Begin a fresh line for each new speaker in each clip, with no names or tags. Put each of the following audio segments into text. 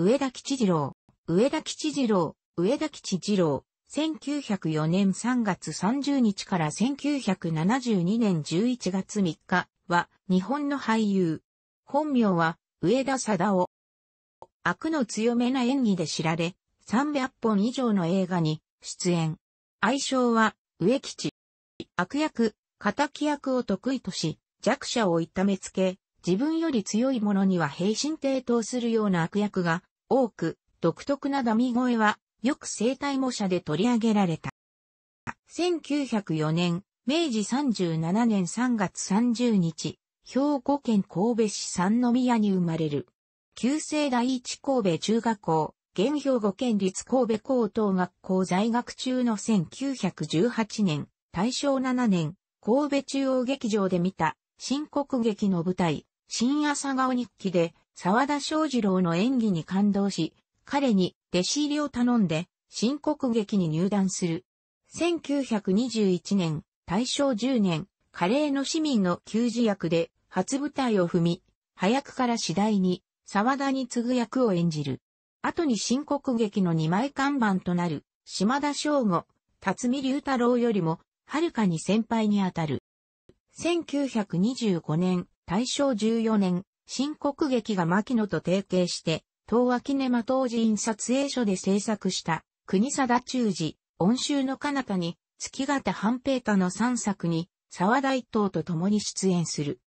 上田吉次郎、上田吉次郎、上田吉次郎、1904年3月30日から1972年11月3日は日本の俳優。本名は上田貞夫。悪の強めな演技で知られ、300本以上の映画に出演。愛称は上吉。悪役、敵役を得意とし、弱者を痛めつけ、自分より強い者には平身抵当するような悪役が多く、独特なダミ声は、よく生体模写で取り上げられた。1904年、明治37年3月30日、兵庫県神戸市三宮に生まれる。旧制第一神戸中学校、現兵庫県立神戸高等学校在学中の1918年、大正7年、神戸中央劇場で見た、新国劇の舞台、新朝顔日記で、沢田昌二郎の演技に感動し、彼に弟子入りを頼んで、新国劇に入団する。1921年、大正10年、華麗の市民の給仕役で初舞台を踏み、早くから次第に沢田に次ぐ役を演じる。後に新国劇の二枚看板となる島田翔吾、辰巳龍太郎よりもはるかに先輩にあたる。1925年、大正14年、新国劇が牧野と提携して、東亜キネマ当時印撮影所で制作した、国貞中寺、温州の彼方に、月形半平太の3作に、沢大東と共に出演する。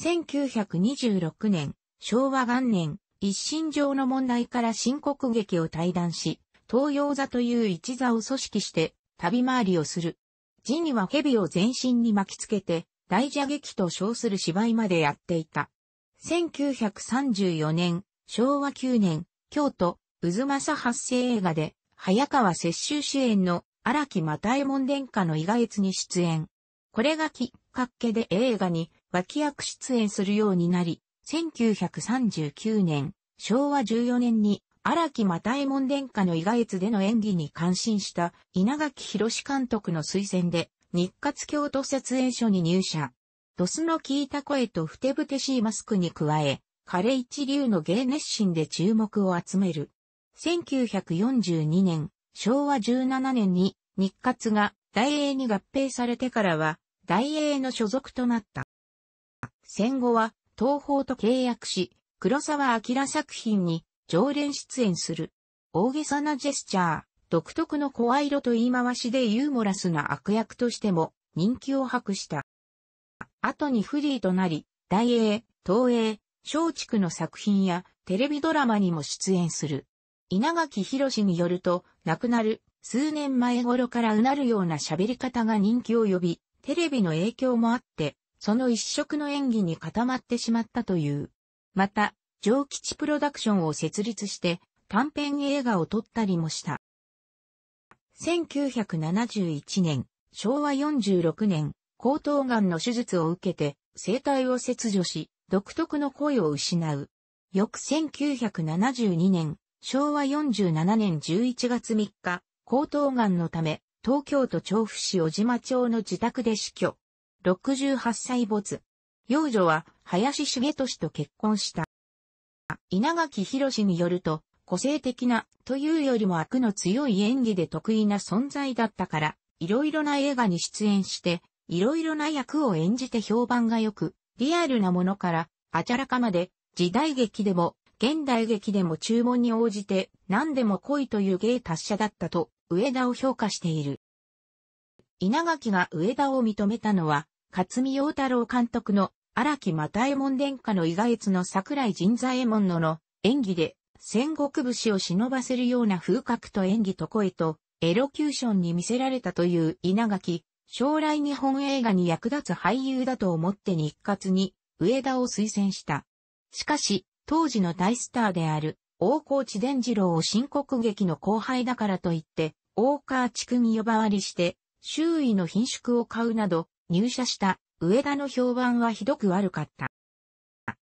1926年、昭和元年、一心上の問題から新国劇を退団し、東洋座という一座を組織して、旅回りをする。寺には蛇を全身に巻きつけて、大蛇劇と称する芝居までやっていた。1934年、昭和9年、京都、渦政発生映画で、早川摂取主演の荒木又右衛門殿下の意外越に出演。これがきっかけで映画に脇役出演するようになり、1939年、昭和14年に荒木又右衛門殿下の意外越での演技に感心した稲垣博監督の推薦で日活京都設営所に入社。ドスの効いた声とふてぶてしいマスクに加え、彼一流の芸熱心で注目を集める。1942年、昭和17年に日活が大英に合併されてからは、大英の所属となった。戦後は東宝と契約し、黒沢明作品に常連出演する。大げさなジェスチャー、独特の声色と言い回しでユーモラスな悪役としても人気を博した。後にフリーとなり、大英、東映、松竹の作品やテレビドラマにも出演する。稲垣博によると、亡くなる数年前頃からうなるような喋り方が人気を呼び、テレビの影響もあって、その一色の演技に固まってしまったという。また、上吉プロダクションを設立して短編映画を撮ったりもした。1971年、昭和46年、喉頭がんの手術を受けて、声帯を切除し、独特の声を失う。翌1972年、昭和47年11月3日、喉頭がんのため、東京都調布市小島町の自宅で死去。68歳没。幼女は林重俊と結婚した。稲垣博によると、個性的なというよりも悪の強い演技で得意な存在だったから、いろいろな映画に出演して、いろいろな役を演じて評判が良く、リアルなものから、あちゃらかまで、時代劇でも、現代劇でも注文に応じて、何でも来いという芸達者だったと、上田を評価している。稲垣が上田を認めたのは、勝見陽太郎監督の荒木又右衛門殿下の伊賀越の桜井神左衛門のの演技で戦国節を忍ばせるような風格と演技と声とエロキューションに見せられたという稲垣将来日本映画に役立つ俳優だと思って日活に上田を推薦した。しかし、当時の大スターである大河内伝次郎を新国劇の後輩だからといって、大河地区に呼ばわりして、周囲の品縮を買うなど、入社した上田の評判はひどく悪かった。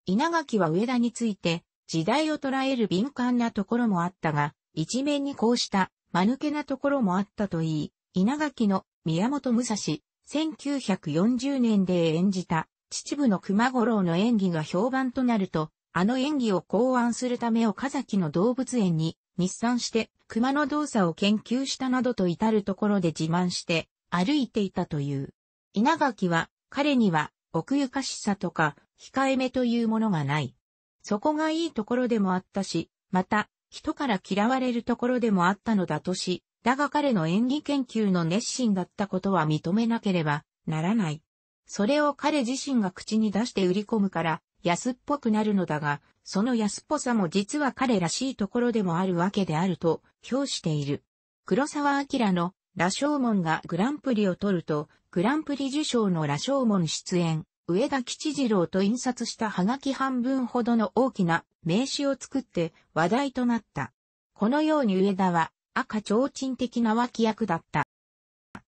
稲垣は上田について、時代を捉える敏感なところもあったが、一面にこうした、間抜けなところもあったといい、稲垣の宮本武蔵、1940年で演じた、秩父の熊五郎の演技が評判となると、あの演技を考案するため岡崎の動物園に日産して熊の動作を研究したなどと至るところで自慢して歩いていたという。稲垣は彼には奥ゆかしさとか控えめというものがない。そこがいいところでもあったし、また人から嫌われるところでもあったのだとし、だが彼の演技研究の熱心だったことは認めなければならない。それを彼自身が口に出して売り込むから、安っぽくなるのだが、その安っぽさも実は彼らしいところでもあるわけであると評している。黒沢明の羅生門がグランプリを取ると、グランプリ受賞の羅生門出演、上田吉次郎と印刷したハガキ半分ほどの大きな名刺を作って話題となった。このように上田は赤提灯的な脇役だった。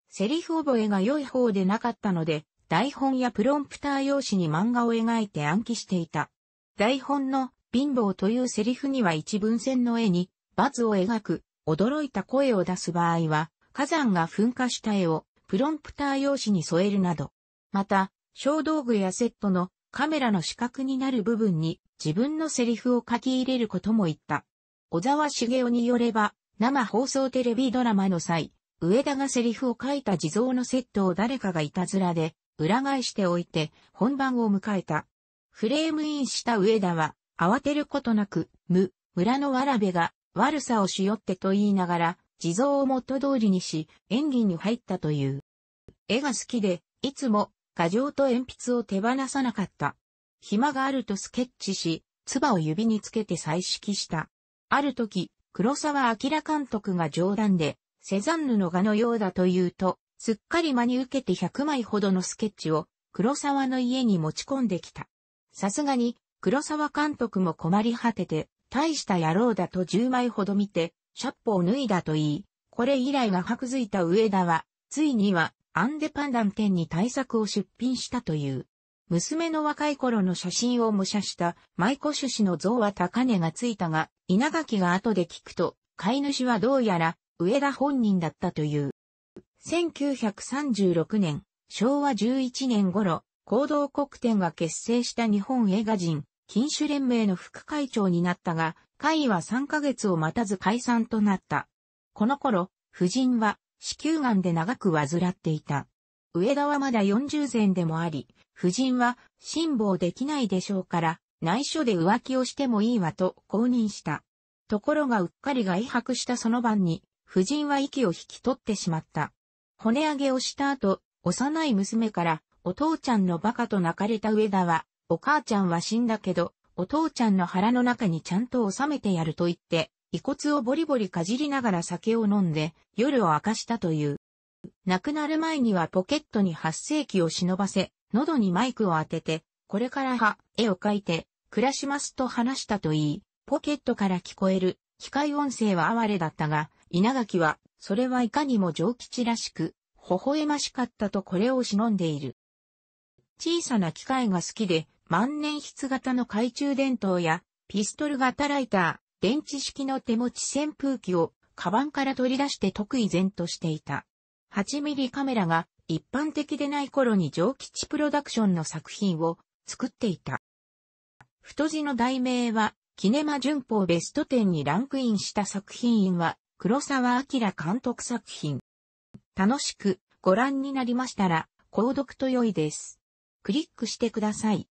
セリフ覚えが良い方でなかったので、台本やプロンプター用紙に漫画を描いて暗記していた。台本の貧乏というセリフには一文線の絵に、バズを描く、驚いた声を出す場合は、火山が噴火した絵をプロンプター用紙に添えるなど。また、小道具やセットのカメラの死角になる部分に自分のセリフを書き入れることも言った。小沢茂雄によれば、生放送テレビドラマの際、上田がセリフを書いた地蔵のセットを誰かがいたずらで、裏返しておいて、本番を迎えた。フレームインした上田は、慌てることなく、無、村のわらべが、悪さをしよってと言いながら、地蔵を元通りにし、演技に入ったという。絵が好きで、いつも、画像と鉛筆を手放さなかった。暇があるとスケッチし、唾を指につけて彩色した。ある時、黒沢明監督が冗談で、セザンヌの画のようだと言うと、すっかり真に受けて100枚ほどのスケッチを黒沢の家に持ち込んできた。さすがに黒沢監督も困り果てて、大した野郎だと10枚ほど見て、シャッポを脱いだと言い、これ以来が白づいた上田は、ついにはアンデパンダン店に大作を出品したという。娘の若い頃の写真を模写した舞子種子の像は高値がついたが、稲垣が後で聞くと、飼い主はどうやら上田本人だったという。1936年、昭和11年頃、行動国典が結成した日本映画人、禁酒連盟の副会長になったが、会は3ヶ月を待たず解散となった。この頃、夫人は子宮癌で長く患っていた。上田はまだ40前でもあり、夫人は辛抱できないでしょうから、内緒で浮気をしてもいいわと公認した。ところがうっかり外泊したその晩に、夫人は息を引き取ってしまった。骨上げをした後、幼い娘から、お父ちゃんの馬鹿と泣かれた上田は、お母ちゃんは死んだけど、お父ちゃんの腹の中にちゃんと収めてやると言って、遺骨をボリボリかじりながら酒を飲んで、夜を明かしたという。亡くなる前にはポケットに発生器を忍ばせ、喉にマイクを当てて、これからは、絵を描いて、暮らしますと話したといい、ポケットから聞こえる、機械音声は哀れだったが、稲垣は、それはいかにも上吉らしく、微笑ましかったとこれを忍んでいる。小さな機械が好きで、万年筆型の懐中電灯や、ピストル型ライター、電池式の手持ち扇風機を、カバンから取り出して得意然としていた。8mm カメラが一般的でない頃に上吉プロダクションの作品を作っていた。太字の題名は、キネマ旬報ベスト10にランクインした作品は、黒沢明監督作品。楽しくご覧になりましたら、購読と良いです。クリックしてください。